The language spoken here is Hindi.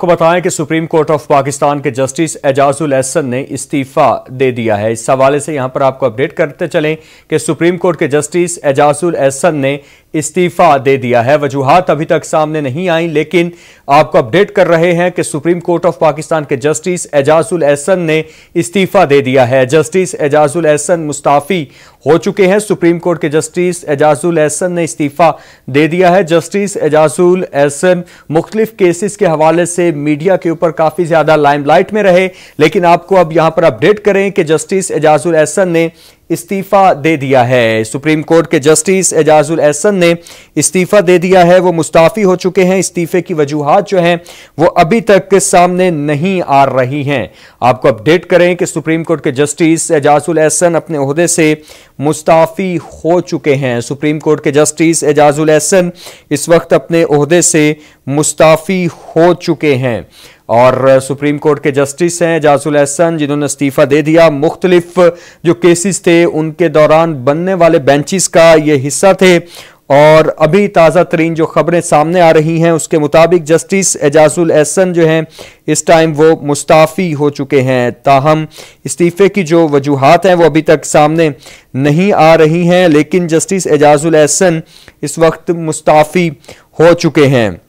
आपको बताएं कि सुप्रीम कोर्ट ऑफ पाकिस्तान के जस्टिस एजाजुल एहसन ने इस्तीफा दे दिया है इस हवाले से यहां पर आपको अपडेट करते चलें कि सुप्रीम कोर्ट के जस्टिस एजाजुल एहसन ने इस्तीफा दे दिया है वजूहत अभी तक सामने नहीं आई लेकिन आपको अपडेट कर रहे हैं कि सुप्रीम कोर्ट ऑफ पाकिस्तान के जस्टिस एजाजुल एहसन ने इस्तीफा दे दिया है जस्टिस एजाजुल एहसन मुस्ताफ़ी हो चुके हैं सुप्रीम कोर्ट के जस्टिस एजाजुल एहसन ने इस्तीफा दे दिया है जस्टिस एजाजुल एहसन मुख्तलिफ केसेस के हवाले से मीडिया के ऊपर काफ़ी ज़्यादा लाइमलाइट में रहे लेकिन आपको अब यहां पर अपडेट करें कि जस्टिस एजाजुल एहसन ने इस्तीफा दे दिया है सुप्रीम कोर्ट के जस्टिस एजाजुल एहसन ने इस्तीफा दे दिया है वो मुस्ताफ़ी हो चुके हैं इस्तीफे की वजूहत जो हैं वो अभी तक सामने नहीं आ रही हैं आपको अपडेट करें कि सुप्रीम कोर्ट के जस्टिस एजाजुल एहसन अपने अहदे से मुस्ताफ़ी हो चुके हैं सुप्रीम कोर्ट के जस्टिस एजाजुल एहसन इस वक्त अपने अहदे से मुस्ताफ़ी हो चुके हैं और सुप्रीम कोर्ट के जस्टिस हैं जासुल एहसन जिन्होंने इस्तीफा दे दिया मुख्तलिफ जो केसेस थे उनके दौरान बनने वाले बेंचेस का ये हिस्सा थे और अभी ताज़ा तरीन जो खबरें सामने आ रही हैं उसके मुताबिक जस्टिस एजाजुल एहसन जो हैं इस टाइम वो मुस्ताफ़ी हो चुके हैं ताहम इस्तीफ़े की जो वजूहत हैं वो अभी तक सामने नहीं आ रही हैं लेकिन जस्टिस एजाजुल एहसन इस वक्त मुस्ताफ़ी हो चुके हैं